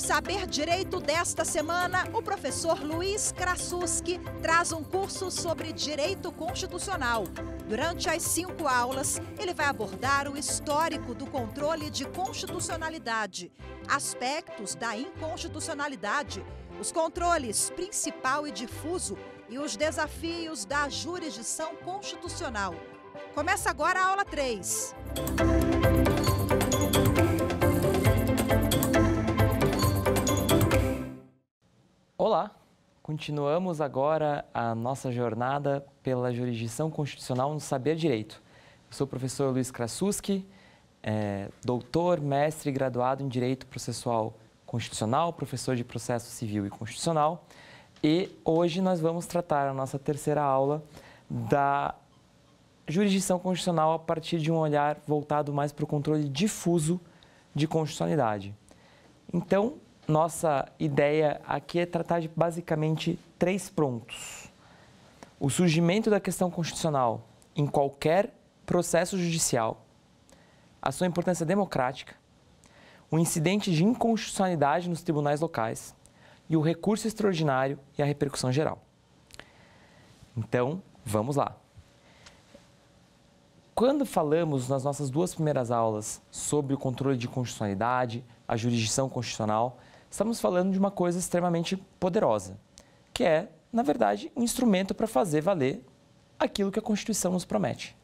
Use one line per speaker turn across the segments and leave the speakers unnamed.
Saber Direito desta semana, o professor Luiz Krasuski traz um curso sobre direito constitucional. Durante as cinco aulas, ele vai abordar o histórico do controle de constitucionalidade, aspectos da inconstitucionalidade, os controles principal e difuso e os desafios da jurisdição constitucional. Começa agora a aula 3.
Olá! Continuamos agora a nossa jornada pela jurisdição constitucional no saber direito. Eu sou o professor Luiz Krasuski, é, doutor, mestre graduado em Direito Processual Constitucional, professor de Processo Civil e Constitucional. E hoje nós vamos tratar a nossa terceira aula da jurisdição constitucional a partir de um olhar voltado mais para o controle difuso de constitucionalidade. Então, nossa ideia aqui é tratar de basicamente três pontos o surgimento da questão constitucional em qualquer processo judicial, a sua importância democrática, o incidente de inconstitucionalidade nos tribunais locais e o recurso extraordinário e a repercussão geral. Então, vamos lá. Quando falamos nas nossas duas primeiras aulas sobre o controle de constitucionalidade, a jurisdição constitucional, estamos falando de uma coisa extremamente poderosa, que é, na verdade, um instrumento para fazer valer aquilo que a Constituição nos promete.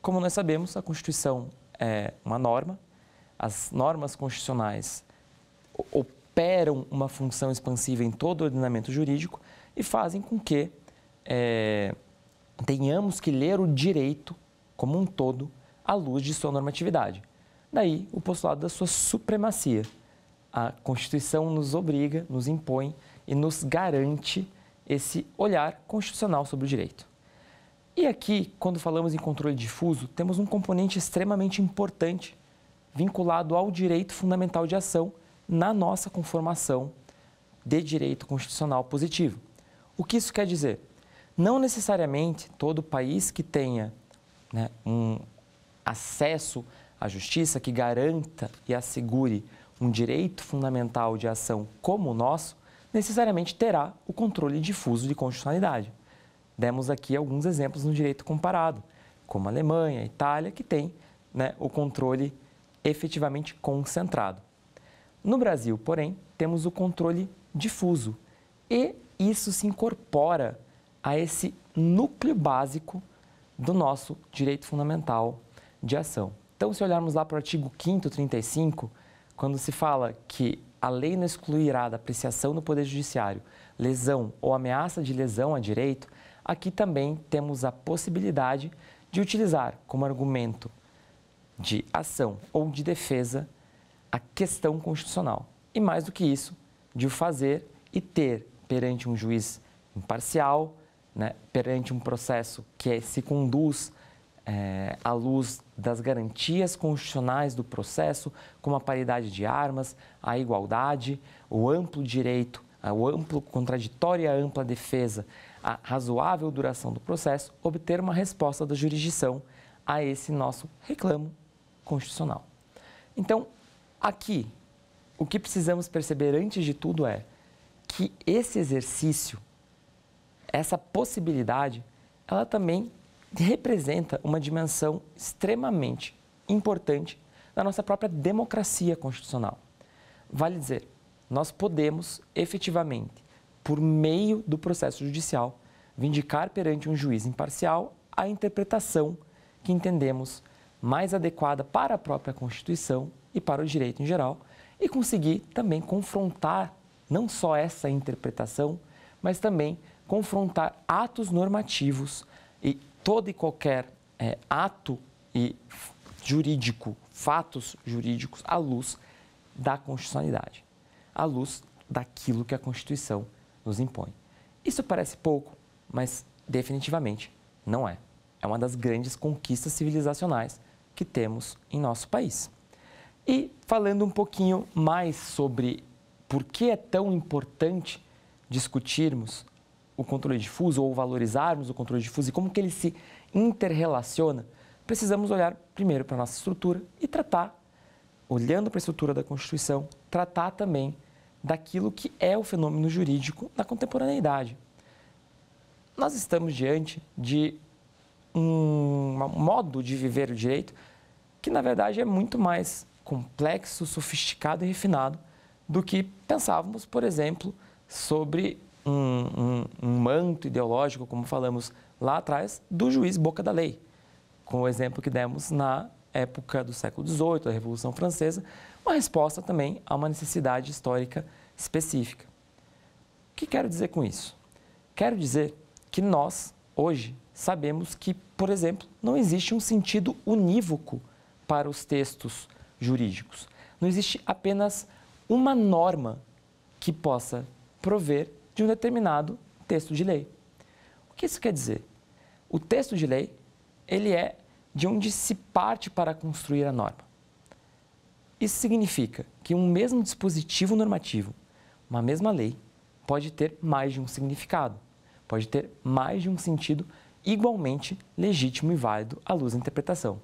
Como nós sabemos, a Constituição é uma norma, as normas constitucionais operam uma função expansiva em todo o ordenamento jurídico e fazem com que é, tenhamos que ler o direito como um todo à luz de sua normatividade. Daí o postulado da sua supremacia. A Constituição nos obriga, nos impõe e nos garante esse olhar constitucional sobre o direito. E aqui, quando falamos em controle difuso, temos um componente extremamente importante vinculado ao direito fundamental de ação na nossa conformação de direito constitucional positivo. O que isso quer dizer? Não necessariamente todo país que tenha né, um acesso à justiça que garanta e assegure um direito fundamental de ação como o nosso, necessariamente terá o controle difuso de constitucionalidade. Demos aqui alguns exemplos no direito comparado, como a Alemanha, a Itália, que tem né, o controle efetivamente concentrado. No Brasil, porém, temos o controle difuso e isso se incorpora a esse núcleo básico do nosso direito fundamental de ação. Então, se olharmos lá para o artigo 5 35, quando se fala que a lei não excluirá da apreciação no Poder Judiciário lesão ou ameaça de lesão a direito, aqui também temos a possibilidade de utilizar como argumento de ação ou de defesa a questão constitucional. E mais do que isso, de o fazer e ter perante um juiz imparcial, né, perante um processo que se conduz é, à luz das garantias constitucionais do processo, como a paridade de armas, a igualdade, o amplo direito, o amplo contraditório e a ampla defesa, a razoável duração do processo, obter uma resposta da jurisdição a esse nosso reclamo constitucional. Então, aqui, o que precisamos perceber antes de tudo é que esse exercício, essa possibilidade, ela também representa uma dimensão extremamente importante da nossa própria democracia constitucional. Vale dizer, nós podemos efetivamente, por meio do processo judicial, vindicar perante um juiz imparcial a interpretação que entendemos mais adequada para a própria Constituição e para o direito em geral, e conseguir também confrontar não só essa interpretação, mas também confrontar atos normativos e todo e qualquer é, ato e jurídico, fatos jurídicos à luz da constitucionalidade, à luz daquilo que a Constituição nos impõe. Isso parece pouco, mas definitivamente não é. É uma das grandes conquistas civilizacionais que temos em nosso país. E falando um pouquinho mais sobre por que é tão importante discutirmos o controle difuso ou valorizarmos o controle difuso e como que ele se interrelaciona, precisamos olhar primeiro para a nossa estrutura e tratar, olhando para a estrutura da Constituição, tratar também daquilo que é o fenômeno jurídico da contemporaneidade. Nós estamos diante de um modo de viver o direito que, na verdade, é muito mais complexo, sofisticado e refinado do que pensávamos, por exemplo, sobre um, um, um manto ideológico, como falamos lá atrás, do juiz boca da lei, com o exemplo que demos na época do século XVIII, da Revolução Francesa, uma resposta também a uma necessidade histórica específica. O que quero dizer com isso? Quero dizer que nós, hoje, sabemos que, por exemplo, não existe um sentido unívoco para os textos jurídicos. Não existe apenas uma norma que possa prover de um determinado texto de lei. O que isso quer dizer? O texto de lei, ele é de onde se parte para construir a norma. Isso significa que um mesmo dispositivo normativo, uma mesma lei, pode ter mais de um significado, pode ter mais de um sentido igualmente legítimo e válido à luz da interpretação.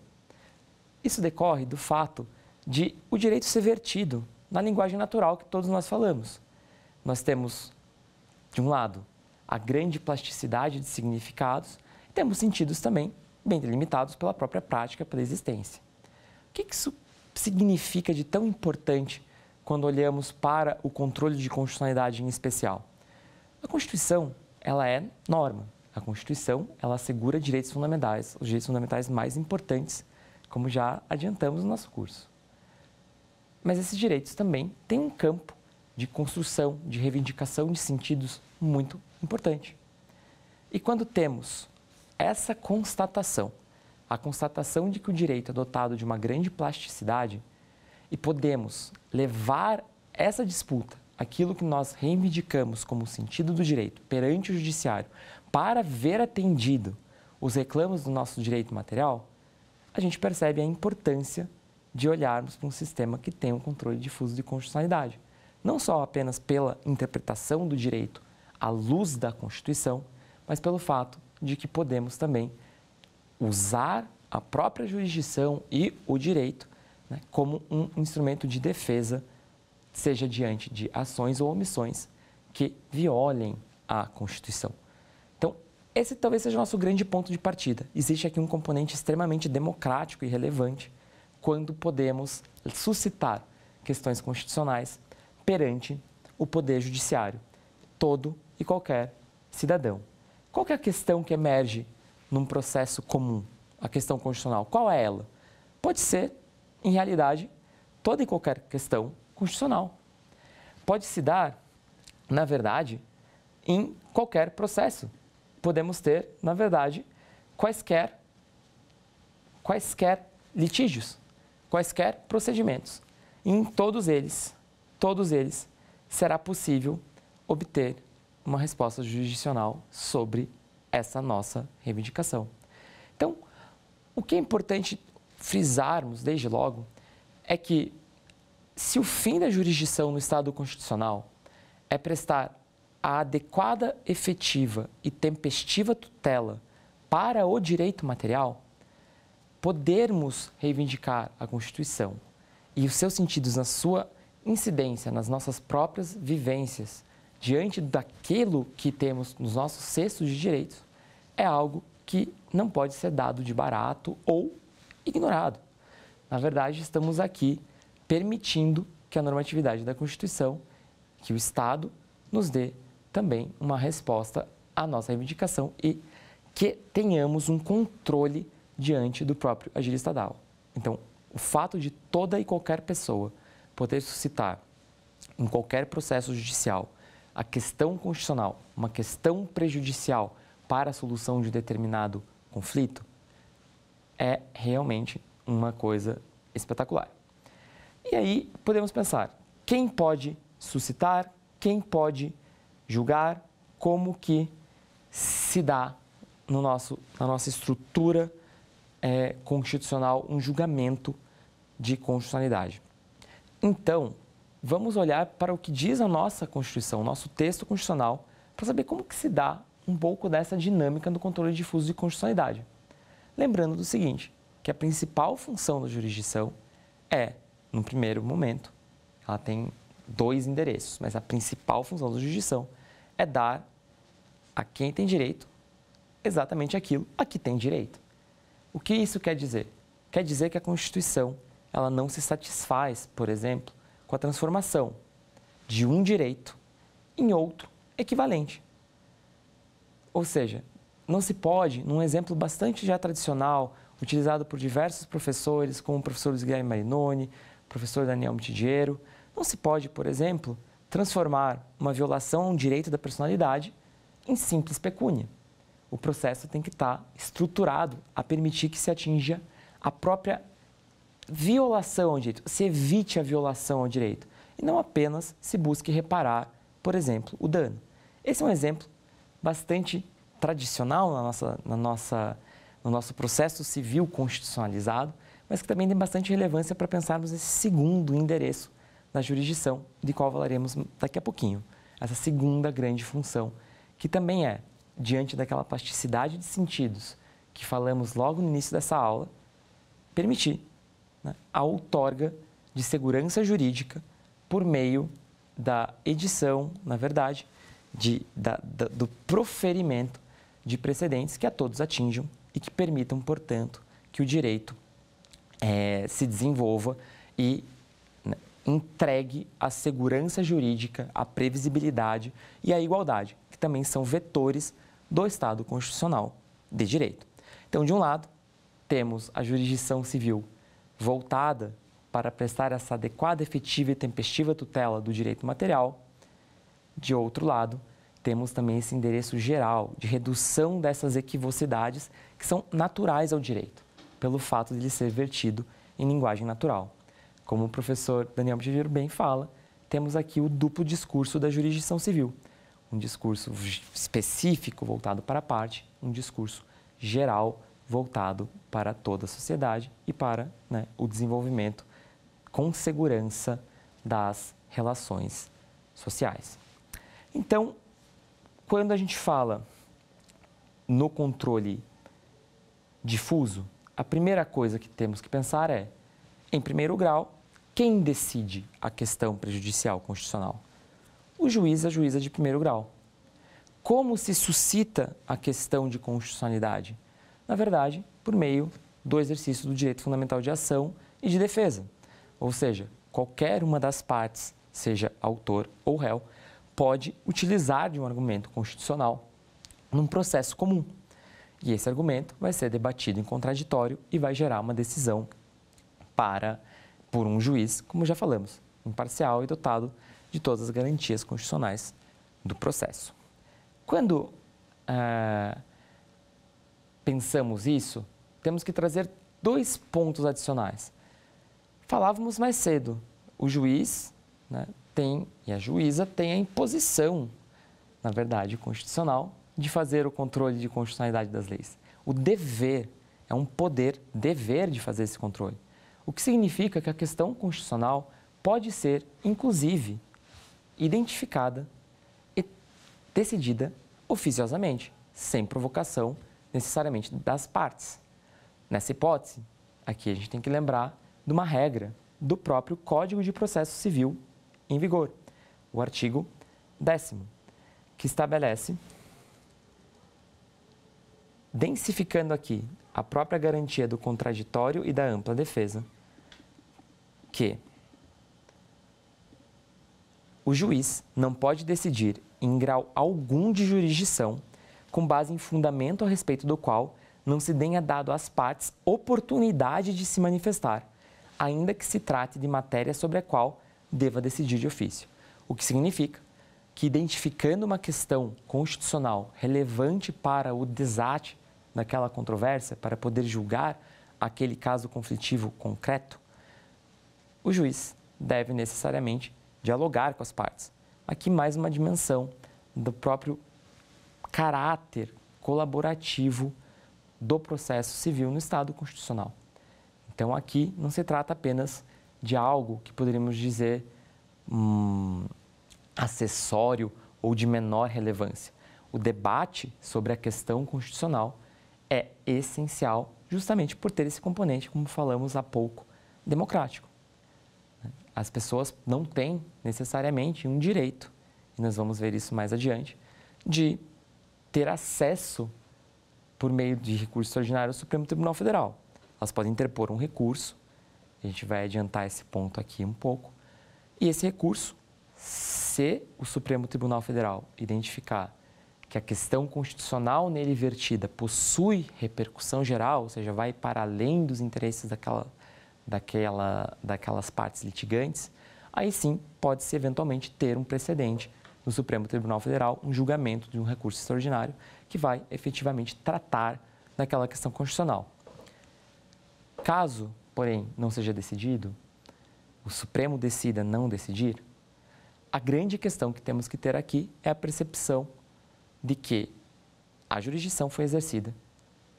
Isso decorre do fato de o direito ser vertido na linguagem natural que todos nós falamos. Nós temos de um lado, a grande plasticidade de significados, e temos sentidos também bem delimitados pela própria prática, pela existência. O que isso significa de tão importante quando olhamos para o controle de constitucionalidade em especial? A Constituição, ela é norma. A Constituição, ela assegura direitos fundamentais, os direitos fundamentais mais importantes, como já adiantamos no nosso curso. Mas esses direitos também têm um campo de construção, de reivindicação de sentidos muito importante. E quando temos essa constatação, a constatação de que o direito é dotado de uma grande plasticidade e podemos levar essa disputa, aquilo que nós reivindicamos como sentido do direito perante o judiciário, para ver atendido os reclamos do nosso direito material, a gente percebe a importância de olharmos para um sistema que tem um controle difuso de constitucionalidade não só apenas pela interpretação do direito à luz da Constituição, mas pelo fato de que podemos também usar a própria jurisdição e o direito né, como um instrumento de defesa, seja diante de ações ou omissões que violem a Constituição. Então, esse talvez seja o nosso grande ponto de partida. Existe aqui um componente extremamente democrático e relevante quando podemos suscitar questões constitucionais perante o Poder Judiciário, todo e qualquer cidadão. Qual é a questão que emerge num processo comum, a questão constitucional? Qual é ela? Pode ser, em realidade, toda e qualquer questão constitucional. Pode se dar, na verdade, em qualquer processo. Podemos ter, na verdade, quaisquer, quaisquer litígios, quaisquer procedimentos. Em todos eles, todos eles, será possível obter uma resposta jurisdicional sobre essa nossa reivindicação. Então, o que é importante frisarmos desde logo é que se o fim da jurisdição no Estado constitucional é prestar a adequada, efetiva e tempestiva tutela para o direito material, podermos reivindicar a Constituição e os seus sentidos na sua incidência nas nossas próprias vivências, diante daquilo que temos nos nossos cestos de direitos, é algo que não pode ser dado de barato ou ignorado. Na verdade, estamos aqui permitindo que a normatividade da Constituição, que o Estado, nos dê também uma resposta à nossa reivindicação e que tenhamos um controle diante do próprio agir estadual. Então, o fato de toda e qualquer pessoa poder suscitar em qualquer processo judicial a questão constitucional, uma questão prejudicial para a solução de determinado conflito, é realmente uma coisa espetacular. E aí podemos pensar, quem pode suscitar, quem pode julgar, como que se dá no nosso, na nossa estrutura é, constitucional um julgamento de constitucionalidade. Então, vamos olhar para o que diz a nossa Constituição, nosso texto constitucional, para saber como que se dá um pouco dessa dinâmica do controle difuso de constitucionalidade. Lembrando do seguinte, que a principal função da jurisdição é, no primeiro momento, ela tem dois endereços, mas a principal função da jurisdição é dar a quem tem direito exatamente aquilo a que tem direito. O que isso quer dizer? Quer dizer que a Constituição ela não se satisfaz, por exemplo, com a transformação de um direito em outro equivalente. Ou seja, não se pode, num exemplo bastante já tradicional, utilizado por diversos professores, como o professor Luiz Guilherme Marinoni, professor Daniel Mitidiero, não se pode, por exemplo, transformar uma violação a um direito da personalidade em simples pecúnia. O processo tem que estar tá estruturado a permitir que se atinja a própria violação ao direito, se evite a violação ao direito e não apenas se busque reparar, por exemplo, o dano. Esse é um exemplo bastante tradicional na nossa, na nossa, no nosso processo civil constitucionalizado, mas que também tem bastante relevância para pensarmos esse segundo endereço na jurisdição, de qual falaremos daqui a pouquinho. Essa segunda grande função, que também é, diante daquela plasticidade de sentidos que falamos logo no início dessa aula, permitir né, a outorga de segurança jurídica por meio da edição, na verdade, de, da, da, do proferimento de precedentes que a todos atinjam e que permitam, portanto, que o direito é, se desenvolva e né, entregue a segurança jurídica, a previsibilidade e a igualdade, que também são vetores do Estado constitucional de direito. Então, de um lado, temos a jurisdição civil voltada para prestar essa adequada, efetiva e tempestiva tutela do direito material. De outro lado, temos também esse endereço geral de redução dessas equivocidades que são naturais ao direito, pelo fato de ele ser vertido em linguagem natural. Como o professor Daniel Bottigiero bem fala, temos aqui o duplo discurso da jurisdição civil. Um discurso específico voltado para a parte, um discurso geral voltado para toda a sociedade e para né, o desenvolvimento com segurança das relações sociais. Então, quando a gente fala no controle difuso, a primeira coisa que temos que pensar é, em primeiro grau, quem decide a questão prejudicial constitucional? O juiz, a juíza de primeiro grau. Como se suscita a questão de constitucionalidade? na verdade, por meio do exercício do direito fundamental de ação e de defesa. Ou seja, qualquer uma das partes, seja autor ou réu, pode utilizar de um argumento constitucional num processo comum. E esse argumento vai ser debatido em contraditório e vai gerar uma decisão para por um juiz, como já falamos, imparcial e dotado de todas as garantias constitucionais do processo. Quando uh, pensamos isso, temos que trazer dois pontos adicionais. Falávamos mais cedo, o juiz né, tem, e a juíza tem a imposição, na verdade, constitucional, de fazer o controle de constitucionalidade das leis. O dever é um poder, dever de fazer esse controle. O que significa que a questão constitucional pode ser, inclusive, identificada e decidida oficiosamente, sem provocação necessariamente das partes. Nessa hipótese, aqui a gente tem que lembrar de uma regra do próprio Código de Processo Civil em vigor, o artigo 10, que estabelece, densificando aqui a própria garantia do contraditório e da ampla defesa, que o juiz não pode decidir em grau algum de jurisdição com base em fundamento a respeito do qual não se tenha dado às partes oportunidade de se manifestar, ainda que se trate de matéria sobre a qual deva decidir de ofício. O que significa que, identificando uma questão constitucional relevante para o desate daquela controvérsia, para poder julgar aquele caso conflitivo concreto, o juiz deve necessariamente dialogar com as partes. Aqui mais uma dimensão do próprio caráter colaborativo do processo civil no Estado constitucional. Então, aqui não se trata apenas de algo que poderíamos dizer hum, acessório ou de menor relevância. O debate sobre a questão constitucional é essencial justamente por ter esse componente, como falamos há pouco, democrático. As pessoas não têm necessariamente um direito, e nós vamos ver isso mais adiante, de ter acesso, por meio de recurso extraordinário, ao Supremo Tribunal Federal. Elas podem interpor um recurso, a gente vai adiantar esse ponto aqui um pouco, e esse recurso, se o Supremo Tribunal Federal identificar que a questão constitucional nele vertida possui repercussão geral, ou seja, vai para além dos interesses daquela, daquela, daquelas partes litigantes, aí sim pode-se eventualmente ter um precedente no Supremo Tribunal Federal um julgamento de um recurso extraordinário que vai efetivamente tratar daquela questão constitucional. Caso, porém, não seja decidido, o Supremo decida não decidir, a grande questão que temos que ter aqui é a percepção de que a jurisdição foi exercida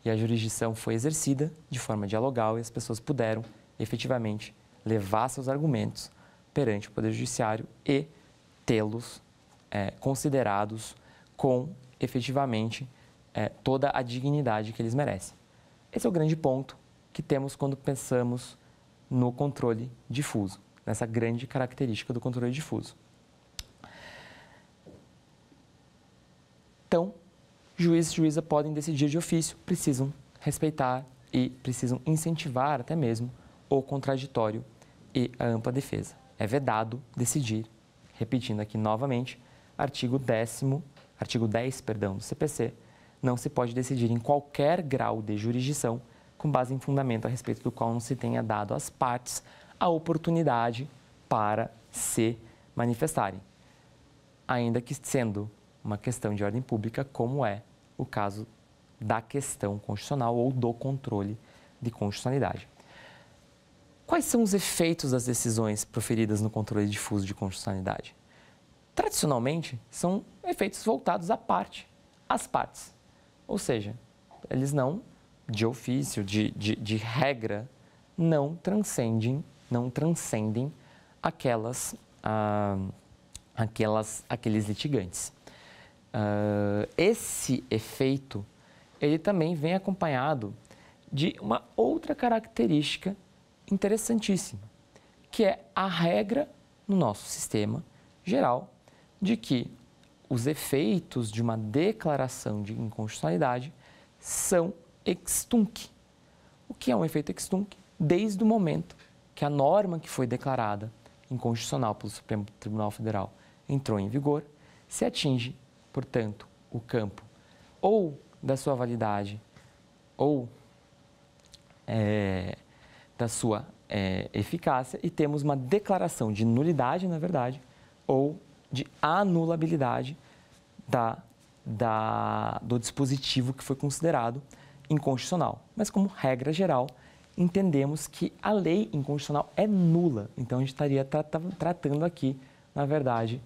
e a jurisdição foi exercida de forma dialogal e as pessoas puderam efetivamente levar seus argumentos perante o Poder Judiciário e tê-los é, considerados com efetivamente é, toda a dignidade que eles merecem. Esse é o grande ponto que temos quando pensamos no controle difuso, nessa grande característica do controle difuso. Então, juiz e juíza podem decidir de ofício, precisam respeitar e precisam incentivar até mesmo o contraditório e a ampla defesa. É vedado decidir, repetindo aqui novamente, artigo 10 artigo 10, perdão, do CPC, não se pode decidir em qualquer grau de jurisdição com base em fundamento a respeito do qual não se tenha dado às partes a oportunidade para se manifestarem, ainda que sendo uma questão de ordem pública, como é o caso da questão constitucional ou do controle de constitucionalidade. Quais são os efeitos das decisões proferidas no controle difuso de constitucionalidade? tradicionalmente, são efeitos voltados à parte, às partes. Ou seja, eles não, de ofício, de, de, de regra, não transcendem, não transcendem aquelas, ah, aquelas, aqueles litigantes. Ah, esse efeito, ele também vem acompanhado de uma outra característica interessantíssima, que é a regra no nosso sistema geral de que os efeitos de uma declaração de inconstitucionalidade são extunc. O que é um efeito extunc? Desde o momento que a norma que foi declarada inconstitucional pelo Supremo Tribunal Federal entrou em vigor, se atinge, portanto, o campo ou da sua validade ou é, da sua é, eficácia e temos uma declaração de nulidade, na verdade, ou de anulabilidade da, da, do dispositivo que foi considerado inconstitucional. Mas, como regra geral, entendemos que a lei inconstitucional é nula. Então, a gente estaria tra tra tratando aqui, na verdade,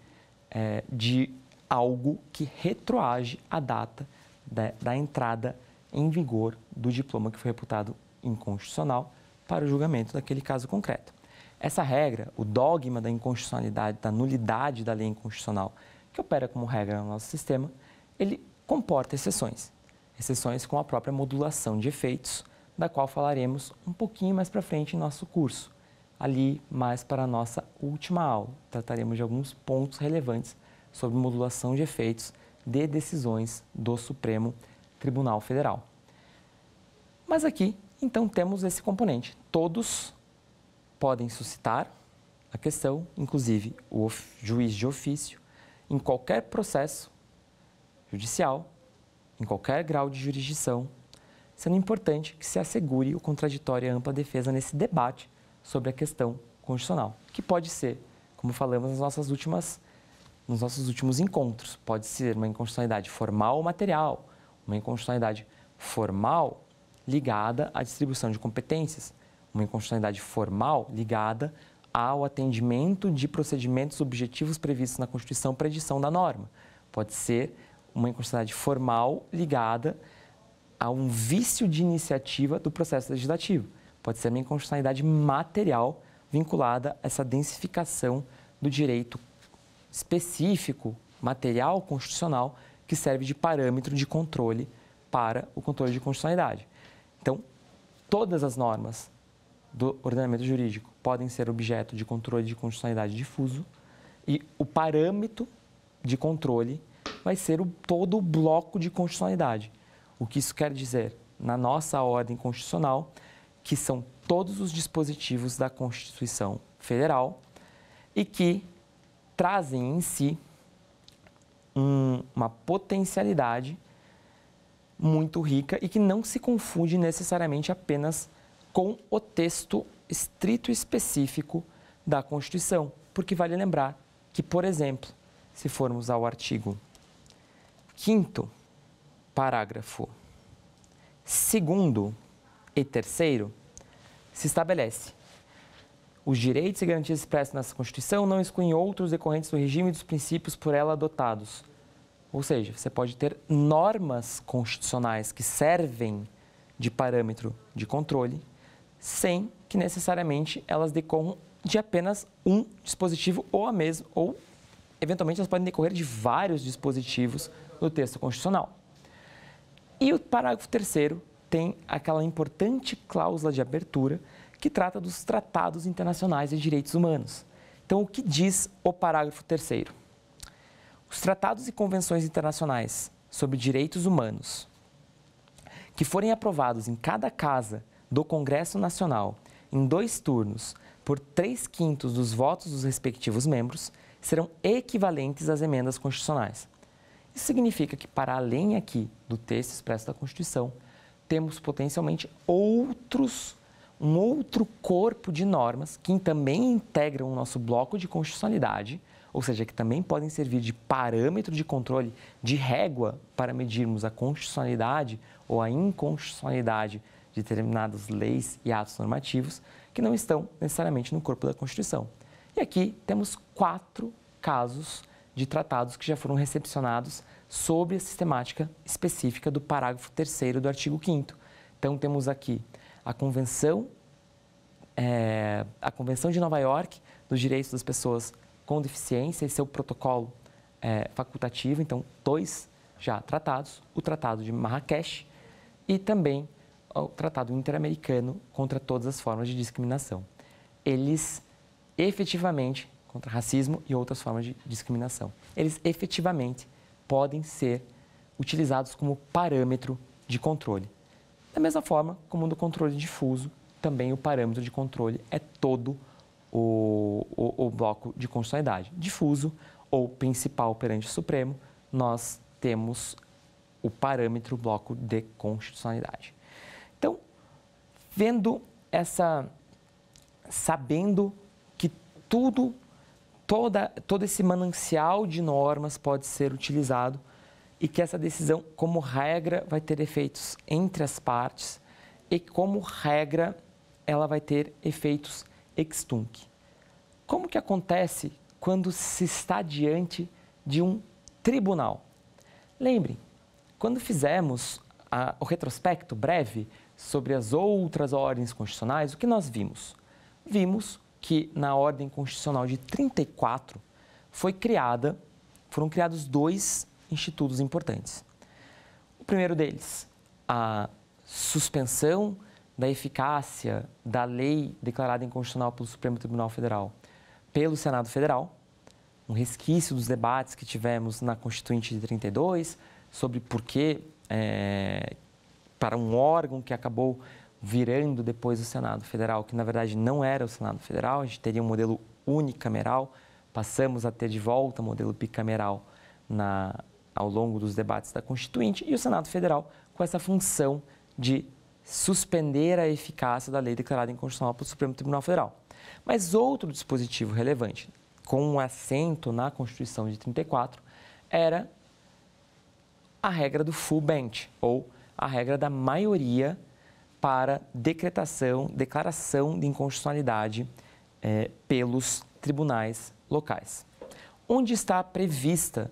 é, de algo que retroage a data da, da entrada em vigor do diploma que foi reputado inconstitucional para o julgamento daquele caso concreto. Essa regra, o dogma da inconstitucionalidade, da nulidade da lei inconstitucional, que opera como regra no nosso sistema, ele comporta exceções. Exceções com a própria modulação de efeitos, da qual falaremos um pouquinho mais para frente em nosso curso. Ali, mais para a nossa última aula, trataremos de alguns pontos relevantes sobre modulação de efeitos de decisões do Supremo Tribunal Federal. Mas aqui, então, temos esse componente. Todos podem suscitar a questão, inclusive o juiz de ofício, em qualquer processo judicial, em qualquer grau de jurisdição, sendo importante que se assegure o contraditório e a ampla defesa nesse debate sobre a questão constitucional, que pode ser, como falamos nas nossas últimas nos nossos últimos encontros, pode ser uma inconstitucionalidade formal ou material, uma inconstitucionalidade formal ligada à distribuição de competências, uma inconstitucionalidade formal ligada ao atendimento de procedimentos objetivos previstos na Constituição para edição da norma. Pode ser uma inconstitucionalidade formal ligada a um vício de iniciativa do processo legislativo. Pode ser uma inconstitucionalidade material vinculada a essa densificação do direito específico, material constitucional, que serve de parâmetro de controle para o controle de constitucionalidade. Então, todas as normas do ordenamento jurídico podem ser objeto de controle de constitucionalidade difuso e o parâmetro de controle vai ser o, todo o bloco de constitucionalidade. O que isso quer dizer? Na nossa ordem constitucional, que são todos os dispositivos da Constituição Federal e que trazem em si um, uma potencialidade muito rica e que não se confunde necessariamente apenas com com o texto estrito e específico da Constituição, porque vale lembrar que, por exemplo, se formos ao artigo 5 parágrafo 2 e 3 se estabelece os direitos e garantias expressos nessa Constituição não excluem outros decorrentes do regime e dos princípios por ela adotados. Ou seja, você pode ter normas constitucionais que servem de parâmetro de controle sem que necessariamente elas decorram de apenas um dispositivo ou a mesmo, ou eventualmente elas podem decorrer de vários dispositivos do texto constitucional. E o parágrafo terceiro tem aquela importante cláusula de abertura que trata dos tratados internacionais de direitos humanos. Então, o que diz o parágrafo terceiro? Os tratados e convenções internacionais sobre direitos humanos que forem aprovados em cada casa do Congresso Nacional em dois turnos por três quintos dos votos dos respectivos membros serão equivalentes às emendas constitucionais. Isso significa que, para além aqui do texto expresso da Constituição, temos potencialmente outros, um outro corpo de normas que também integram o nosso bloco de constitucionalidade, ou seja, que também podem servir de parâmetro de controle, de régua para medirmos a constitucionalidade ou a inconstitucionalidade de determinadas leis e atos normativos que não estão necessariamente no corpo da Constituição. E aqui temos quatro casos de tratados que já foram recepcionados sobre a sistemática específica do parágrafo 3 do artigo 5 Então, temos aqui a Convenção, é, a Convenção de Nova York dos Direitos das Pessoas com Deficiência e seu protocolo é, facultativo, então, dois já tratados, o Tratado de Marrakech e também ao Tratado Interamericano contra todas as formas de discriminação. Eles efetivamente, contra racismo e outras formas de discriminação, eles efetivamente podem ser utilizados como parâmetro de controle. Da mesma forma como no controle difuso, também o parâmetro de controle é todo o, o, o bloco de constitucionalidade. Difuso ou principal perante o Supremo, nós temos o parâmetro bloco de constitucionalidade. Então, vendo essa, sabendo que tudo, toda, todo esse manancial de normas pode ser utilizado e que essa decisão, como regra, vai ter efeitos entre as partes e como regra ela vai ter efeitos ex tunc. Como que acontece quando se está diante de um tribunal? Lembrem, quando fizemos a, o retrospecto breve sobre as outras ordens constitucionais, o que nós vimos? Vimos que na ordem constitucional de 34 foi criada, foram criados dois institutos importantes. O primeiro deles, a suspensão da eficácia da lei declarada inconstitucional pelo Supremo Tribunal Federal pelo Senado Federal, um resquício dos debates que tivemos na Constituinte de 32 sobre por que é, para um órgão que acabou virando depois o Senado Federal, que na verdade não era o Senado Federal, a gente teria um modelo unicameral, passamos a ter de volta modelo bicameral na, ao longo dos debates da Constituinte, e o Senado Federal com essa função de suspender a eficácia da lei declarada inconstitucional pelo Supremo Tribunal Federal. Mas outro dispositivo relevante, com um assento na Constituição de 34, era a regra do full bench, ou a regra da maioria para decretação, declaração de inconstitucionalidade é, pelos tribunais locais. Onde está prevista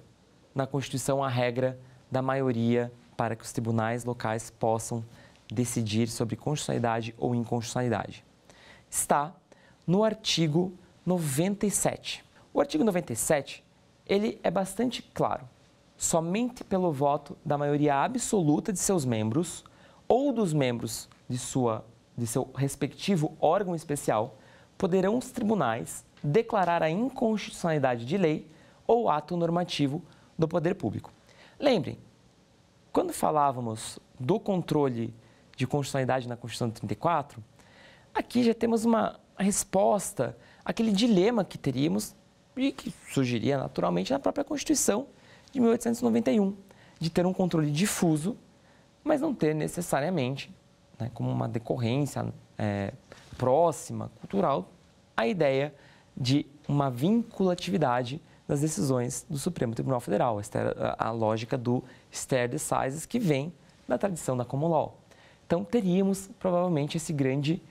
na Constituição a regra da maioria para que os tribunais locais possam decidir sobre constitucionalidade ou inconstitucionalidade? Está no artigo 97. O artigo 97, ele é bastante claro somente pelo voto da maioria absoluta de seus membros ou dos membros de, sua, de seu respectivo órgão especial, poderão os tribunais declarar a inconstitucionalidade de lei ou ato normativo do poder público. Lembrem, quando falávamos do controle de constitucionalidade na Constituição de 34, aqui já temos uma resposta àquele dilema que teríamos e que surgiria naturalmente na própria Constituição de 1891, de ter um controle difuso, mas não ter necessariamente, né, como uma decorrência é, próxima, cultural, a ideia de uma vinculatividade das decisões do Supremo Tribunal Federal, a lógica do stare decisis que vem da tradição da common law. Então teríamos provavelmente esse grande,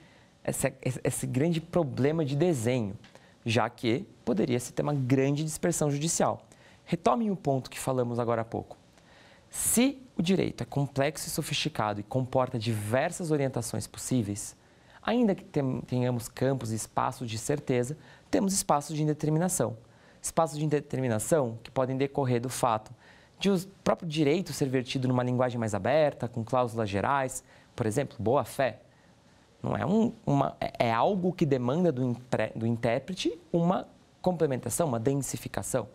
esse, esse grande problema de desenho, já que poderia se ter uma grande dispersão judicial retomem o ponto que falamos agora há pouco. Se o direito é complexo e sofisticado e comporta diversas orientações possíveis, ainda que tenhamos campos e espaços de certeza, temos espaços de indeterminação. Espaços de indeterminação que podem decorrer do fato de o próprio direito ser vertido numa linguagem mais aberta, com cláusulas gerais, por exemplo, boa-fé. Não é, um, uma, é, é algo que demanda do, impre, do intérprete uma complementação, uma densificação.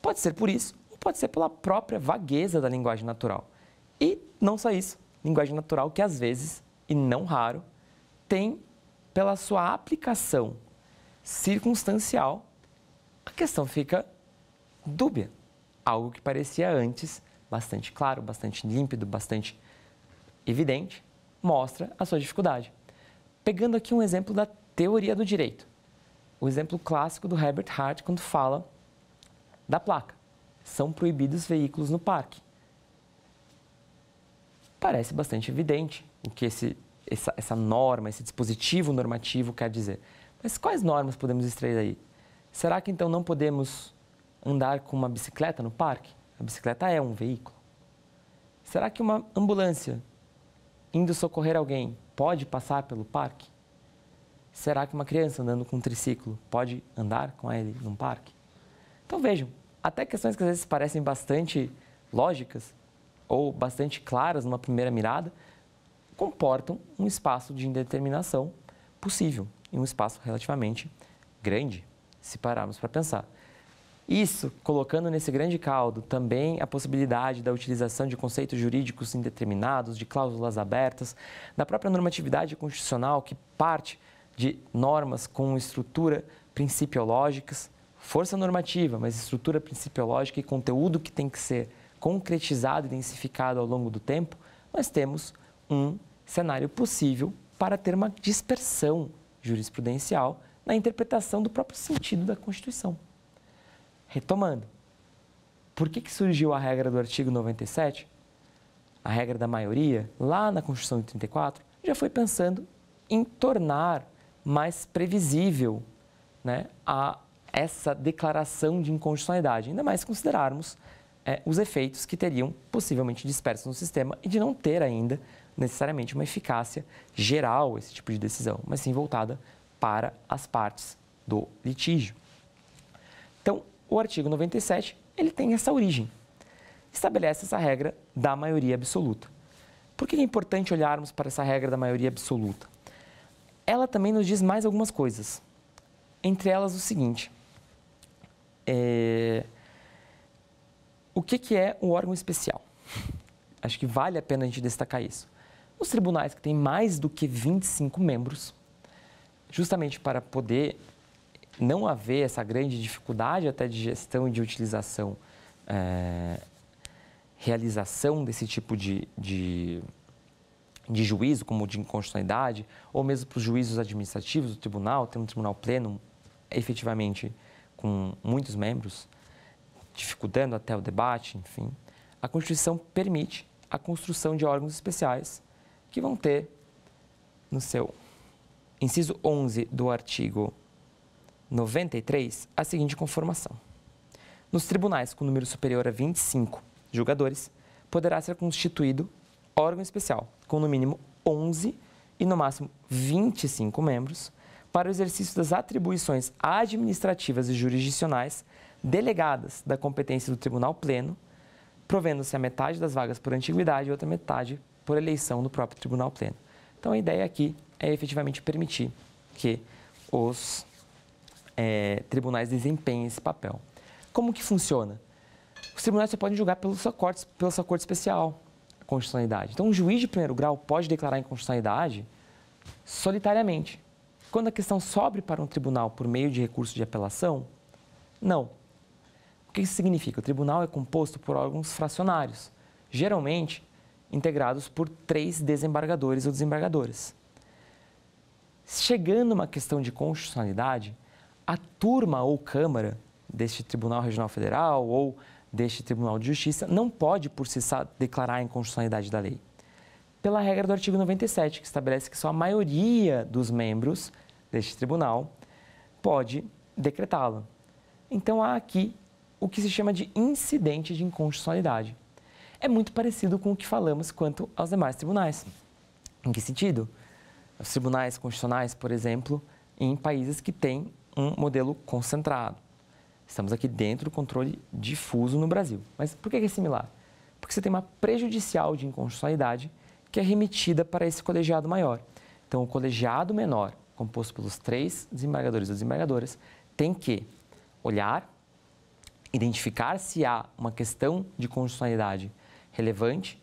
Pode ser por isso, ou pode ser pela própria vagueza da linguagem natural. E não só isso, linguagem natural que às vezes, e não raro, tem pela sua aplicação circunstancial, a questão fica dúbia. Algo que parecia antes bastante claro, bastante límpido, bastante evidente, mostra a sua dificuldade. Pegando aqui um exemplo da teoria do direito. O exemplo clássico do Herbert Hart quando fala da placa. São proibidos veículos no parque. Parece bastante evidente o que esse, essa, essa norma, esse dispositivo normativo quer dizer. Mas quais normas podemos extrair daí? Será que então não podemos andar com uma bicicleta no parque? A bicicleta é um veículo. Será que uma ambulância indo socorrer alguém pode passar pelo parque? Será que uma criança andando com um triciclo pode andar com ele num parque? Então vejam, até questões que às vezes parecem bastante lógicas ou bastante claras numa primeira mirada, comportam um espaço de indeterminação possível e um espaço relativamente grande, se pararmos para pensar. Isso, colocando nesse grande caldo também a possibilidade da utilização de conceitos jurídicos indeterminados, de cláusulas abertas, da própria normatividade constitucional que parte de normas com estrutura principiológicas, força normativa, mas estrutura principiológica e conteúdo que tem que ser concretizado e densificado ao longo do tempo, nós temos um cenário possível para ter uma dispersão jurisprudencial na interpretação do próprio sentido da Constituição. Retomando, por que, que surgiu a regra do artigo 97? A regra da maioria, lá na Constituição de 34, já foi pensando em tornar mais previsível né, a essa declaração de inconstitucionalidade, ainda mais considerarmos é, os efeitos que teriam possivelmente dispersos no sistema e de não ter ainda necessariamente uma eficácia geral esse tipo de decisão, mas sim voltada para as partes do litígio. Então, o artigo 97, ele tem essa origem. Estabelece essa regra da maioria absoluta. Por que é importante olharmos para essa regra da maioria absoluta? Ela também nos diz mais algumas coisas. Entre elas o seguinte: é... O que, que é um órgão especial? Acho que vale a pena a gente destacar isso. Os tribunais que têm mais do que 25 membros, justamente para poder não haver essa grande dificuldade até de gestão e de utilização, é, realização desse tipo de, de, de, juízo, como de inconstitucionalidade, ou mesmo para os juízos administrativos do tribunal, ter um tribunal pleno efetivamente com muitos membros, dificultando até o debate, enfim, a Constituição permite a construção de órgãos especiais que vão ter no seu inciso 11 do artigo 93 a seguinte conformação: Nos tribunais com número superior a 25 julgadores, poderá ser constituído órgão especial com no mínimo 11 e no máximo 25 membros, para o exercício das atribuições administrativas e jurisdicionais delegadas da competência do Tribunal Pleno, provendo-se a metade das vagas por antiguidade e outra metade por eleição do próprio Tribunal Pleno. Então, a ideia aqui é efetivamente permitir que os é, tribunais desempenhem esse papel. Como que funciona? Os tribunais só podem julgar pelo seu corte, pela sua corte especial, a constitucionalidade. Então, um juiz de primeiro grau pode declarar inconstitucionalidade solitariamente. Quando a questão sobe para um tribunal por meio de recurso de apelação, não. O que isso significa? O tribunal é composto por órgãos fracionários, geralmente integrados por três desembargadores ou desembargadoras. Chegando uma questão de constitucionalidade, a turma ou câmara deste Tribunal Regional Federal ou deste Tribunal de Justiça não pode, por si só, declarar a inconstitucionalidade da lei pela regra do artigo 97, que estabelece que só a maioria dos membros deste tribunal pode decretá-lo. Então há aqui o que se chama de incidente de inconstitucionalidade. É muito parecido com o que falamos quanto aos demais tribunais. Em que sentido? Os tribunais constitucionais, por exemplo, em países que têm um modelo concentrado. Estamos aqui dentro do controle difuso no Brasil. Mas por que é similar? Porque você tem uma prejudicial de inconstitucionalidade que é remetida para esse colegiado maior. Então, o colegiado menor, composto pelos três desembargadores ou desembargadoras, tem que olhar, identificar se há uma questão de constitucionalidade relevante.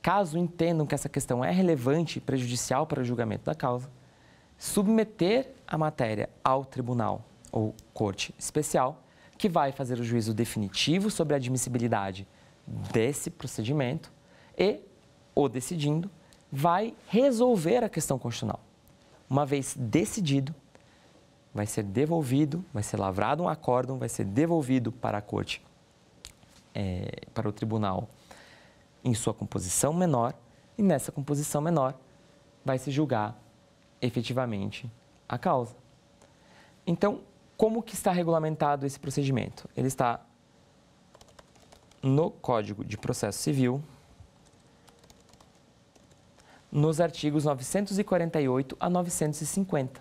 Caso entendam que essa questão é relevante e prejudicial para o julgamento da causa, submeter a matéria ao tribunal ou corte especial, que vai fazer o juízo definitivo sobre a admissibilidade desse procedimento e ou decidindo, vai resolver a questão constitucional. Uma vez decidido, vai ser devolvido, vai ser lavrado um acórdão, vai ser devolvido para a corte, é, para o tribunal em sua composição menor, e nessa composição menor vai se julgar efetivamente a causa. Então, como que está regulamentado esse procedimento? Ele está no Código de Processo Civil, nos artigos 948 a 950,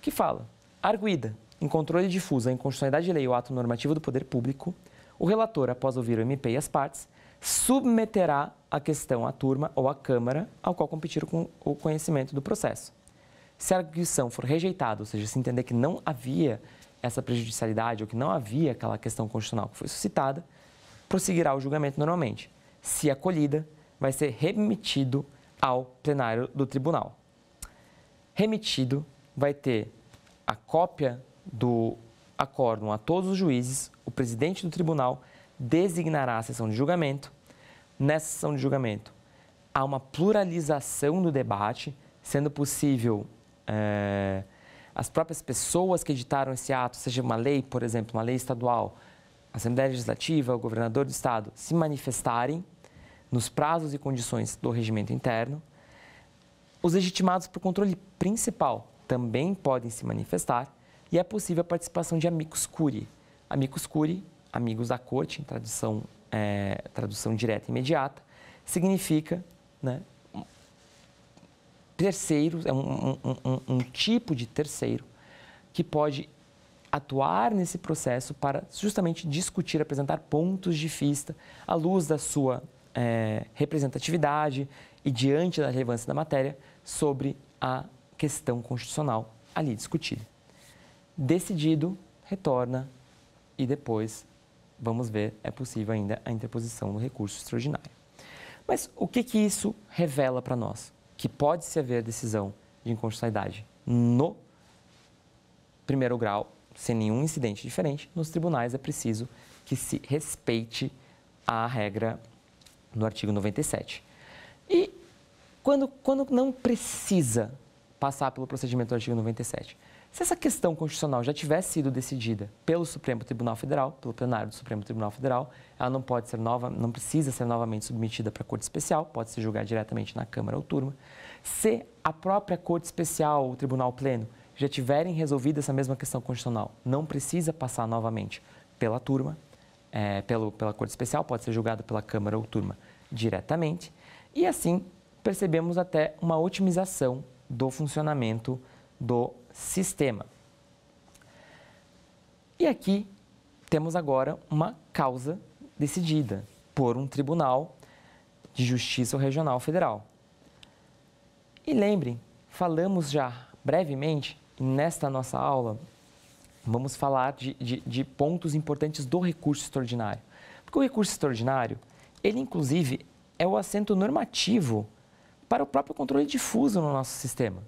que fala: arguida, em controle difuso a inconstitucionalidade de lei ou ato normativo do poder público, o relator, após ouvir o MP e as partes, submeterá a questão à turma ou à Câmara ao qual competir com o conhecimento do processo. Se a arguição for rejeitada, ou seja, se entender que não havia essa prejudicialidade ou que não havia aquela questão constitucional que foi suscitada, prosseguirá o julgamento normalmente. Se acolhida, vai ser remetido ao plenário do tribunal. Remetido vai ter a cópia do acórdão a todos os juízes, o presidente do tribunal designará a sessão de julgamento. Nessa sessão de julgamento, há uma pluralização do debate, sendo possível é, as próprias pessoas que editaram esse ato, seja uma lei, por exemplo, uma lei estadual, a Assembleia Legislativa, o governador do Estado, se manifestarem nos prazos e condições do regimento interno. Os legitimados para o controle principal também podem se manifestar e é possível a participação de amicus curi, Amicus curi, amigos da corte, em tradução, é, tradução direta e imediata, significa né, terceiros, é um, um, um, um tipo de terceiro que pode atuar nesse processo para justamente discutir, apresentar pontos de vista à luz da sua é, representatividade e diante da relevância da matéria sobre a questão constitucional ali discutida. Decidido, retorna e depois vamos ver, é possível ainda a interposição do recurso extraordinário. Mas o que, que isso revela para nós? Que pode-se haver decisão de inconstitucionalidade no primeiro grau, sem nenhum incidente diferente, nos tribunais é preciso que se respeite a regra no artigo 97. E quando, quando não precisa passar pelo procedimento do artigo 97, se essa questão constitucional já tivesse sido decidida pelo Supremo Tribunal Federal, pelo plenário do Supremo Tribunal Federal, ela não pode ser nova, não precisa ser novamente submetida para a Corte Especial, pode se julgar diretamente na Câmara ou Turma. Se a própria Corte Especial ou Tribunal Pleno já tiverem resolvido essa mesma questão constitucional, não precisa passar novamente pela Turma, é, pelo, pela Corte Especial, pode ser julgado pela Câmara ou Turma diretamente. E assim, percebemos até uma otimização do funcionamento do sistema. E aqui temos agora uma causa decidida por um tribunal de justiça regional federal. E lembrem, falamos já brevemente nesta nossa aula vamos falar de, de, de pontos importantes do recurso extraordinário. Porque o recurso extraordinário, ele inclusive é o assento normativo para o próprio controle difuso no nosso sistema.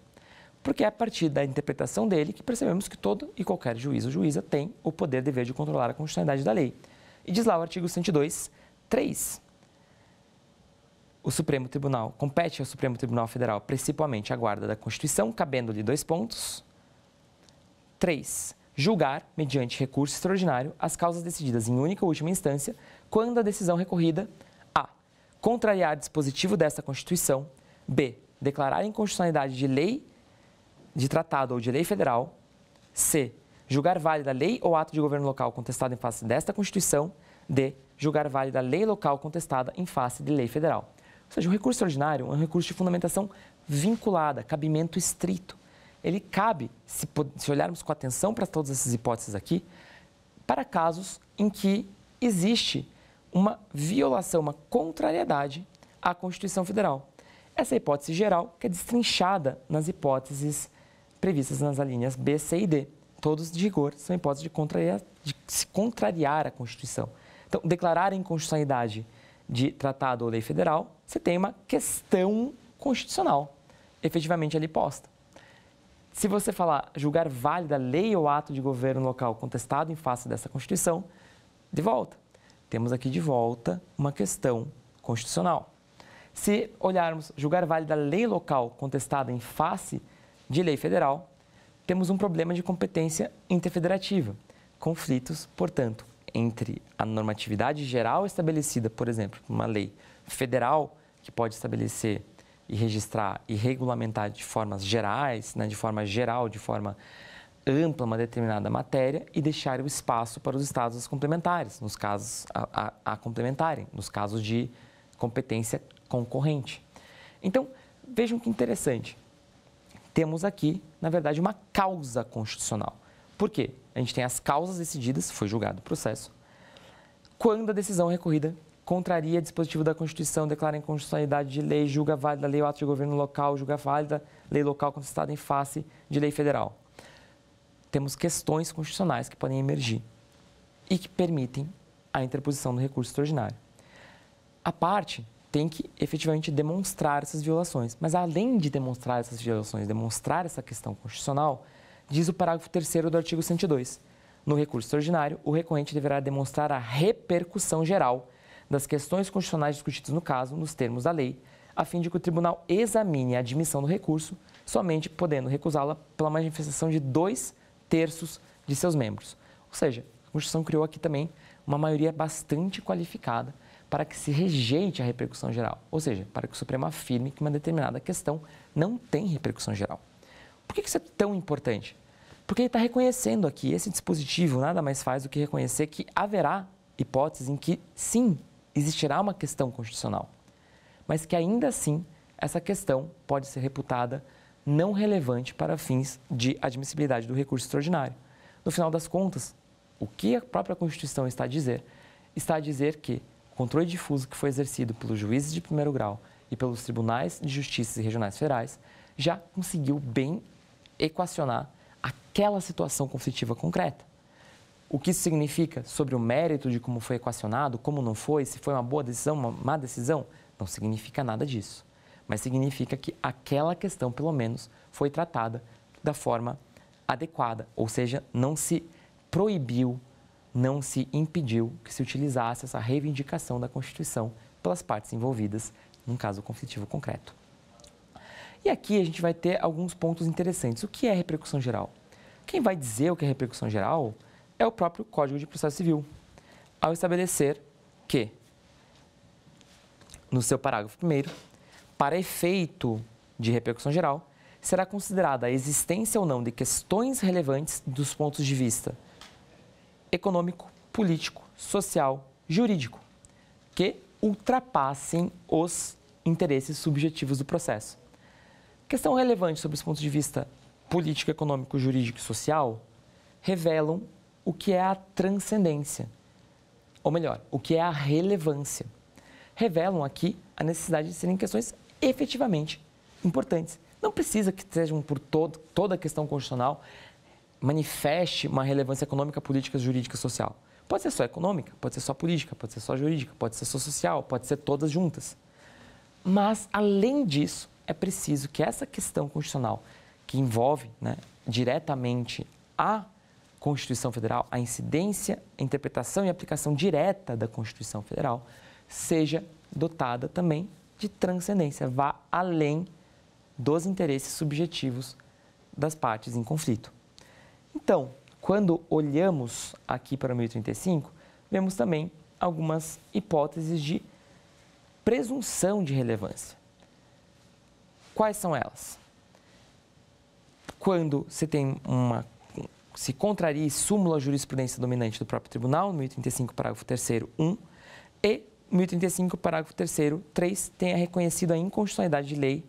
Porque é a partir da interpretação dele que percebemos que todo e qualquer juiz ou juíza tem o poder e dever de controlar a constitucionalidade da lei. E diz lá o artigo 102, 3. O Supremo Tribunal compete ao Supremo Tribunal Federal principalmente a guarda da Constituição, cabendo-lhe dois pontos. 3 julgar, mediante recurso extraordinário, as causas decididas em única ou última instância, quando a decisão recorrida a. contrariar dispositivo desta Constituição, b. declarar inconstitucionalidade de lei, de tratado ou de lei federal, c. julgar válida lei ou ato de governo local contestado em face desta Constituição, d. julgar válida lei local contestada em face de lei federal. Ou seja, o recurso extraordinário é um recurso de fundamentação vinculada, cabimento estrito ele cabe, se, se olharmos com atenção para todas essas hipóteses aqui, para casos em que existe uma violação, uma contrariedade à Constituição Federal. Essa hipótese geral que é destrinchada nas hipóteses previstas nas alíneas B, C e D. Todos de rigor são hipóteses de, contrariar, de se contrariar à Constituição. Então, declarar inconstitucionalidade de tratado ou lei federal, você tem uma questão constitucional efetivamente ali posta. Se você falar julgar válida lei ou ato de governo local contestado em face dessa Constituição, de volta. Temos aqui de volta uma questão constitucional. Se olharmos julgar válida lei local contestada em face de lei federal, temos um problema de competência interfederativa. Conflitos, portanto, entre a normatividade geral estabelecida, por exemplo, uma lei federal que pode estabelecer e registrar e regulamentar de formas gerais, né, de forma geral, de forma ampla uma determinada matéria e deixar o espaço para os estados complementares, nos casos a, a, a complementarem, nos casos de competência concorrente. Então, vejam que interessante. Temos aqui, na verdade, uma causa constitucional. Por quê? A gente tem as causas decididas, foi julgado o processo, quando a decisão é recorrida contraria dispositivo da Constituição, declara inconstitucionalidade de lei, julga válida a lei ou ato de governo local, julga válida lei local contestada em face de lei federal. Temos questões constitucionais que podem emergir e que permitem a interposição do recurso extraordinário. A parte tem que efetivamente demonstrar essas violações, mas além de demonstrar essas violações, demonstrar essa questão constitucional, diz o parágrafo 3 do artigo 102. No recurso extraordinário, o recorrente deverá demonstrar a repercussão geral das questões constitucionais discutidas no caso, nos termos da lei, a fim de que o tribunal examine a admissão do recurso, somente podendo recusá-la pela manifestação de dois terços de seus membros. Ou seja, a Constituição criou aqui também uma maioria bastante qualificada para que se rejeite a repercussão geral, ou seja, para que o Supremo afirme que uma determinada questão não tem repercussão geral. Por que isso é tão importante? Porque ele está reconhecendo aqui, esse dispositivo nada mais faz do que reconhecer que haverá hipóteses em que sim existirá uma questão constitucional, mas que ainda assim essa questão pode ser reputada não relevante para fins de admissibilidade do recurso extraordinário. No final das contas, o que a própria Constituição está a dizer? Está a dizer que o controle difuso que foi exercido pelos juízes de primeiro grau e pelos tribunais de justiça e regionais federais já conseguiu bem equacionar aquela situação conflitiva concreta o que significa sobre o mérito de como foi equacionado, como não foi, se foi uma boa decisão, uma má decisão, não significa nada disso. Mas significa que aquela questão, pelo menos, foi tratada da forma adequada, ou seja, não se proibiu, não se impediu que se utilizasse essa reivindicação da Constituição pelas partes envolvidas num caso conflitivo concreto. E aqui a gente vai ter alguns pontos interessantes. O que é repercussão geral? Quem vai dizer o que é repercussão geral é o próprio Código de Processo Civil, ao estabelecer que, no seu parágrafo 1, para efeito de repercussão geral, será considerada a existência ou não de questões relevantes dos pontos de vista econômico, político, social, jurídico, que ultrapassem os interesses subjetivos do processo. Questão relevante sobre os pontos de vista político, econômico, jurídico e social revelam o que é a transcendência, ou melhor, o que é a relevância. Revelam aqui a necessidade de serem questões efetivamente importantes. Não precisa que sejam por todo, toda a questão constitucional manifeste uma relevância econômica, política, jurídica e social. Pode ser só econômica, pode ser só política, pode ser só jurídica, pode ser só social, pode ser todas juntas. Mas, além disso, é preciso que essa questão constitucional, que envolve né, diretamente a Constituição Federal, a incidência, a interpretação e aplicação direta da Constituição Federal seja dotada também de transcendência, vá além dos interesses subjetivos das partes em conflito. Então, quando olhamos aqui para o 1035, vemos também algumas hipóteses de presunção de relevância. Quais são elas? Quando você tem uma se contrarie súmula a jurisprudência dominante do próprio tribunal, 1035, parágrafo 3 1, e 1035, parágrafo 3 3, tenha reconhecido a inconstitucionalidade de lei,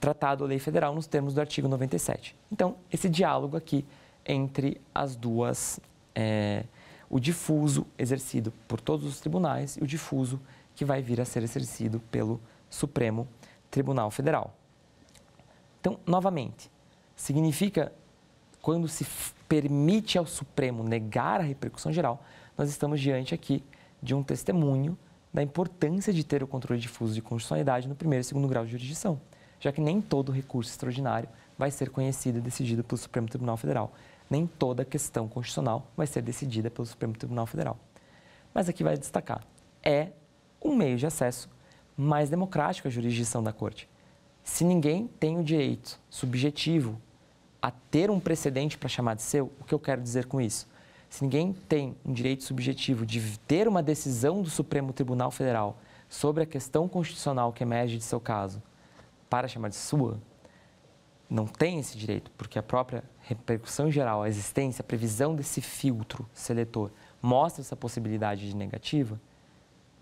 tratado ou lei federal nos termos do artigo 97. Então, esse diálogo aqui entre as duas, é, o difuso exercido por todos os tribunais e o difuso que vai vir a ser exercido pelo Supremo Tribunal Federal. Então, novamente, significa quando se permite ao Supremo negar a repercussão geral, nós estamos diante aqui de um testemunho da importância de ter o controle difuso de constitucionalidade no primeiro e segundo grau de jurisdição, já que nem todo recurso extraordinário vai ser conhecido e decidido pelo Supremo Tribunal Federal. Nem toda questão constitucional vai ser decidida pelo Supremo Tribunal Federal. Mas aqui vai destacar: é um meio de acesso mais democrático à jurisdição da Corte. Se ninguém tem o direito subjetivo a ter um precedente para chamar de seu, o que eu quero dizer com isso? Se ninguém tem um direito subjetivo de ter uma decisão do Supremo Tribunal Federal sobre a questão constitucional que emerge de seu caso para chamar de sua, não tem esse direito, porque a própria repercussão geral, a existência, a previsão desse filtro seletor mostra essa possibilidade de negativa,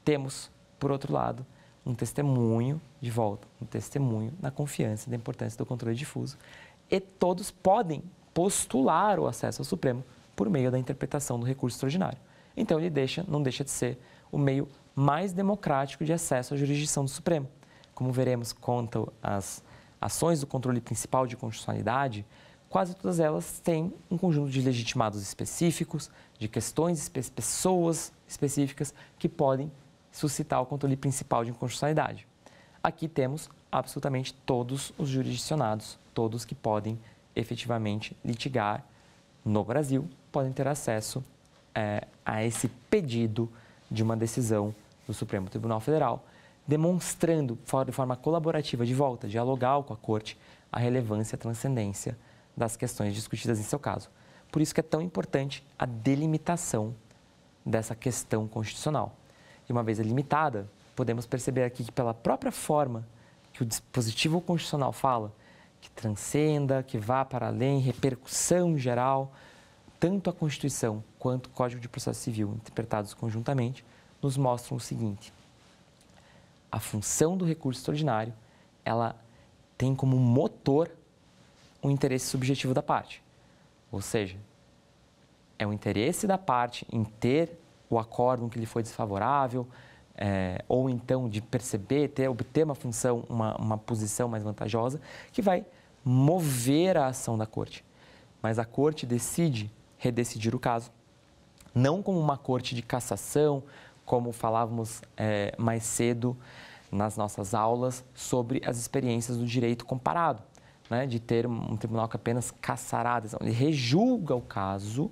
temos, por outro lado, um testemunho de volta, um testemunho na confiança da importância do controle difuso e todos podem postular o acesso ao Supremo por meio da interpretação do recurso extraordinário. Então ele deixa, não deixa de ser o meio mais democrático de acesso à jurisdição do Supremo. Como veremos quanto às ações do controle principal de constitucionalidade, quase todas elas têm um conjunto de legitimados específicos, de questões, pessoas específicas que podem suscitar o controle principal de inconstitucionalidade. Aqui temos absolutamente todos os jurisdicionados, todos que podem efetivamente litigar no Brasil, podem ter acesso é, a esse pedido de uma decisão do Supremo Tribunal Federal, demonstrando de forma colaborativa, de volta, dialogal com a Corte, a relevância, e a transcendência das questões discutidas em seu caso. Por isso que é tão importante a delimitação dessa questão constitucional. E uma vez delimitada, podemos perceber aqui que, pela própria forma que o dispositivo constitucional fala, que transcenda, que vá para além, repercussão geral, tanto a Constituição quanto o Código de Processo Civil, interpretados conjuntamente, nos mostram o seguinte: a função do recurso extraordinário, ela tem como motor o interesse subjetivo da parte. Ou seja, é o interesse da parte em ter o acórdão que lhe foi desfavorável, é, ou então de perceber, ter, obter uma função, uma, uma posição mais vantajosa, que vai mover a ação da corte. Mas a corte decide redecidir o caso, não como uma corte de cassação, como falávamos é, mais cedo nas nossas aulas sobre as experiências do direito comparado, né? de ter um tribunal que apenas caçará a decisão. Ele rejulga o caso,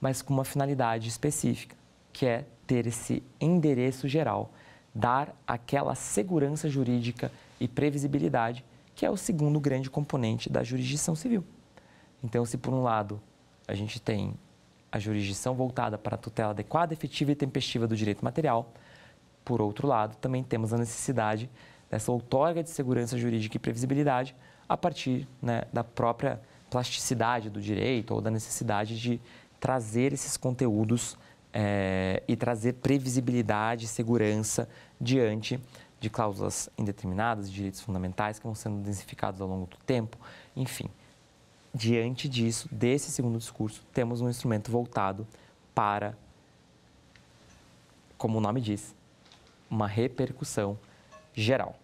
mas com uma finalidade específica que é ter esse endereço geral, dar aquela segurança jurídica e previsibilidade, que é o segundo grande componente da jurisdição civil. Então, se por um lado a gente tem a jurisdição voltada para a tutela adequada, efetiva e tempestiva do direito material, por outro lado, também temos a necessidade dessa outorga de segurança jurídica e previsibilidade a partir né, da própria plasticidade do direito ou da necessidade de trazer esses conteúdos é, e trazer previsibilidade e segurança diante de cláusulas indeterminadas, de direitos fundamentais que vão sendo densificados ao longo do tempo, enfim. Diante disso, desse segundo discurso, temos um instrumento voltado para, como o nome diz, uma repercussão geral.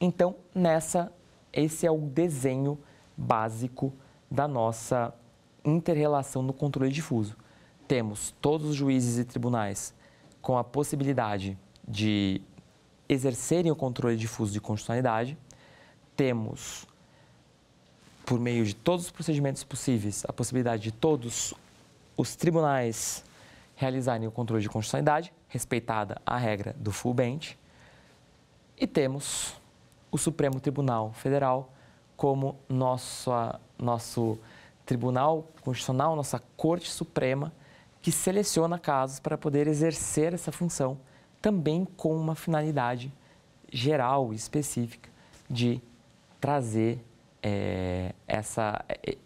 Então, nessa, esse é o desenho básico da nossa interrelação no controle difuso temos todos os juízes e tribunais com a possibilidade de exercerem o controle difuso de constitucionalidade, temos, por meio de todos os procedimentos possíveis, a possibilidade de todos os tribunais realizarem o controle de constitucionalidade, respeitada a regra do full bench, e temos o Supremo Tribunal Federal como nossa, nosso tribunal constitucional, nossa Corte Suprema, que seleciona casos para poder exercer essa função, também com uma finalidade geral e específica de trazer é, essa. É,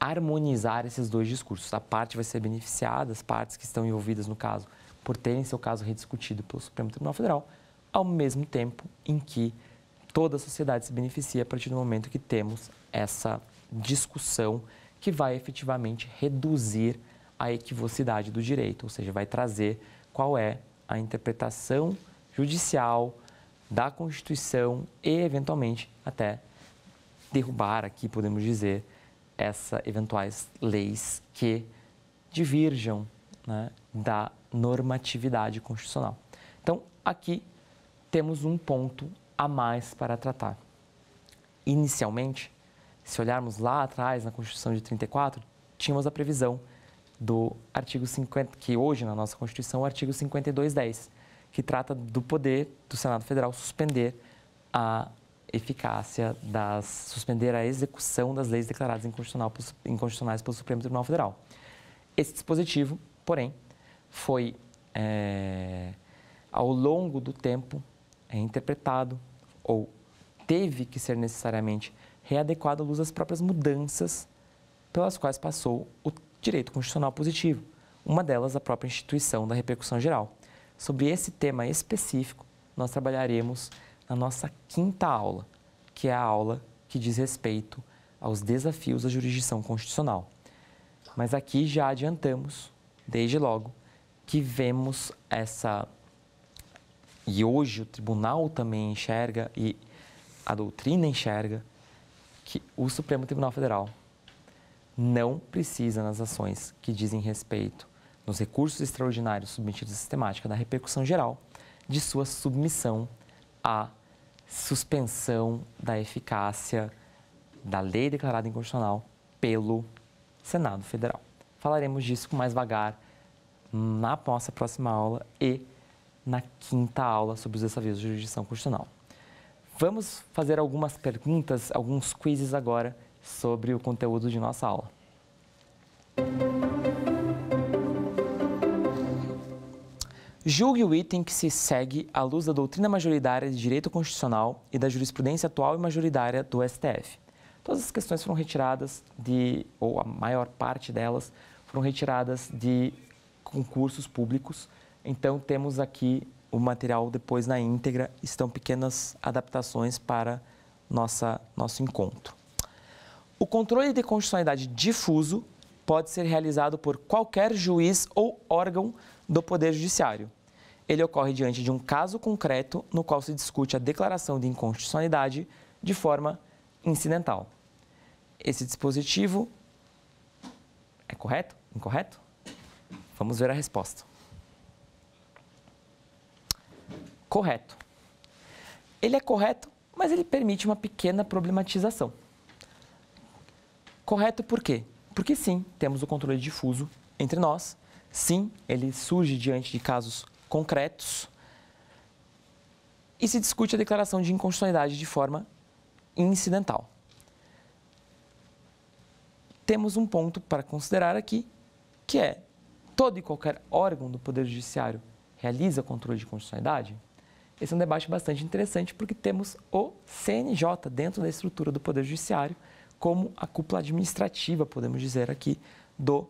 harmonizar esses dois discursos. A parte vai ser beneficiada, as partes que estão envolvidas no caso, por terem seu caso rediscutido pelo Supremo Tribunal Federal, ao mesmo tempo em que toda a sociedade se beneficia a partir do momento que temos essa discussão que vai efetivamente reduzir a equivocidade do direito, ou seja, vai trazer qual é a interpretação judicial da Constituição e, eventualmente, até derrubar aqui, podemos dizer, essas eventuais leis que diverjam né, da normatividade constitucional. Então, aqui temos um ponto a mais para tratar. Inicialmente, se olharmos lá atrás na Constituição de 34, tínhamos a previsão do artigo 50, que hoje na nossa Constituição é o artigo 5210, que trata do poder do Senado Federal suspender a eficácia das suspender a execução das leis declaradas inconstitucional, inconstitucionais pelo Supremo Tribunal Federal. Esse dispositivo, porém, foi é, ao longo do tempo é, interpretado ou teve que ser necessariamente readequado à luz das próprias mudanças pelas quais passou o direito constitucional positivo, uma delas a própria instituição da repercussão geral. Sobre esse tema específico, nós trabalharemos na nossa quinta aula, que é a aula que diz respeito aos desafios da jurisdição constitucional. Mas aqui já adiantamos, desde logo, que vemos essa. E hoje o tribunal também enxerga, e a doutrina enxerga, que o Supremo Tribunal Federal não precisa nas ações que dizem respeito nos recursos extraordinários submetidos à sistemática da repercussão geral de sua submissão à suspensão da eficácia da lei declarada inconstitucional pelo Senado Federal. Falaremos disso com mais vagar na nossa próxima aula e na quinta aula sobre os desafios de jurisdição constitucional. Vamos fazer algumas perguntas, alguns quizzes agora sobre o conteúdo de nossa aula. Julgue o item que se segue à luz da doutrina majoritária de direito constitucional e da jurisprudência atual e majoritária do STF. Todas as questões foram retiradas de, ou a maior parte delas, foram retiradas de concursos públicos. Então, temos aqui o material depois na íntegra, estão pequenas adaptações para nossa, nosso encontro. O controle de constitucionalidade difuso pode ser realizado por qualquer juiz ou órgão do Poder Judiciário. Ele ocorre diante de um caso concreto no qual se discute a declaração de inconstitucionalidade de forma incidental. Esse dispositivo é correto? Incorreto? Vamos ver a resposta. Correto. Ele é correto, mas ele permite uma pequena problematização. Correto por quê? Porque sim, temos o controle difuso entre nós, sim, ele surge diante de casos concretos e se discute a declaração de inconstitucionalidade de forma incidental. Temos um ponto para considerar aqui, que é todo e qualquer órgão do Poder Judiciário realiza controle de constitucionalidade? Esse é um debate bastante interessante porque temos o CNJ dentro da estrutura do Poder Judiciário, como a cúpula administrativa, podemos dizer aqui, do,